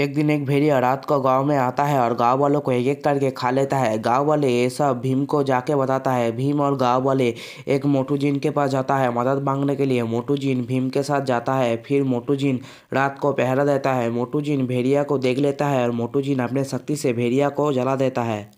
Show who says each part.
Speaker 1: एक दिन एक भेड़िया रात को गांव में आता है और गांव वालों को एक एक करके खा लेता है गांव वाले ये सब भीम को जाके बताता है भीम और गांव वाले एक मोटू जीन के पास जाता है मदद मांगने के लिए मोटू जीन भीम के साथ जाता है फिर मोटू जीन रात को पहरा देता है मोटू जीन भेड़िया को देख लेता है और मोटू जीन अपने शक्ति से भेड़िया को जला देता है